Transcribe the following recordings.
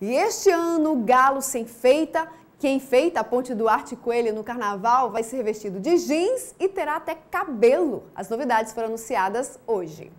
E este ano o galo sem feita, quem feita a ponte do Arte Coelho no carnaval vai ser vestido de jeans e terá até cabelo. As novidades foram anunciadas hoje.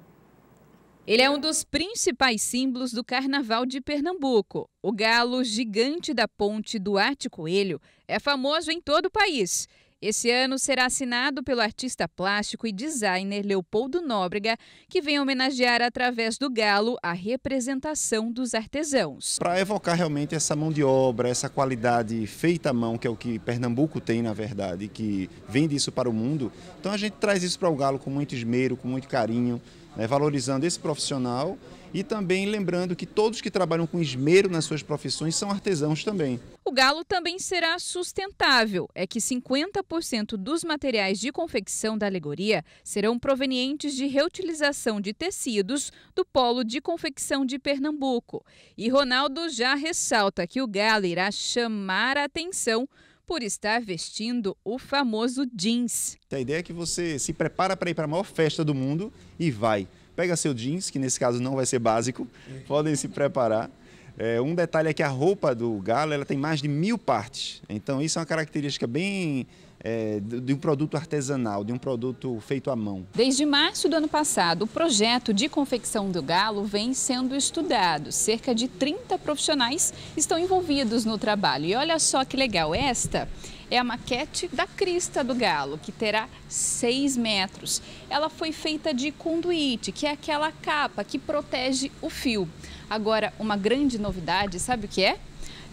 Ele é um dos principais símbolos do Carnaval de Pernambuco. O galo gigante da ponte Duarte Coelho é famoso em todo o país esse ano será assinado pelo artista plástico e designer Leopoldo Nóbrega, que vem homenagear através do galo a representação dos artesãos. Para evocar realmente essa mão de obra, essa qualidade feita à mão, que é o que Pernambuco tem na verdade, que vende isso para o mundo, então a gente traz isso para o galo com muito esmero, com muito carinho, né, valorizando esse profissional e também lembrando que todos que trabalham com esmero nas suas profissões são artesãos também. O galo também será sustentável, é que 50% dos materiais de confecção da alegoria serão provenientes de reutilização de tecidos do Polo de Confecção de Pernambuco. E Ronaldo já ressalta que o galo irá chamar a atenção por estar vestindo o famoso jeans. A ideia é que você se prepara para ir para a maior festa do mundo e vai. Pega seu jeans, que nesse caso não vai ser básico, é. podem se preparar é, um detalhe é que a roupa do galo ela tem mais de mil partes. Então, isso é uma característica bem é, de um produto artesanal, de um produto feito à mão. Desde março do ano passado, o projeto de confecção do galo vem sendo estudado. Cerca de 30 profissionais estão envolvidos no trabalho. E olha só que legal, esta é a maquete da crista do galo, que terá 6 metros. Ela foi feita de conduíte, que é aquela capa que protege o fio. Agora, uma grande novidade, sabe o que é?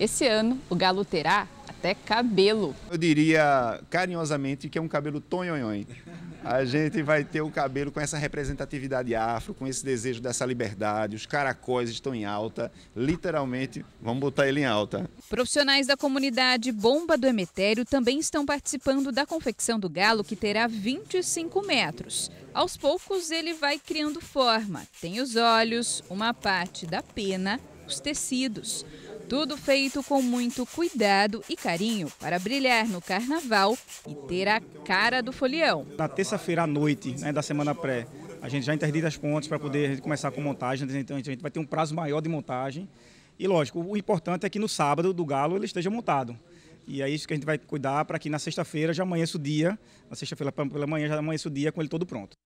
Esse ano, o galo terá até cabelo. Eu diria carinhosamente que é um cabelo tonhonhon. A gente vai ter o cabelo com essa representatividade afro, com esse desejo dessa liberdade. Os caracóis estão em alta, literalmente, vamos botar ele em alta. Profissionais da comunidade Bomba do Emetério também estão participando da confecção do galo, que terá 25 metros. Aos poucos, ele vai criando forma. Tem os olhos, uma parte da pena, os tecidos. Tudo feito com muito cuidado e carinho para brilhar no carnaval e ter a cara do folião. Na terça-feira à noite né, da semana pré, a gente já interdita as pontes para poder começar com montagem, né, então a gente vai ter um prazo maior de montagem. E lógico, o importante é que no sábado do galo ele esteja montado. E é isso que a gente vai cuidar para que na sexta-feira já amanheça o dia, na sexta-feira pela manhã já amanheça o dia com ele todo pronto.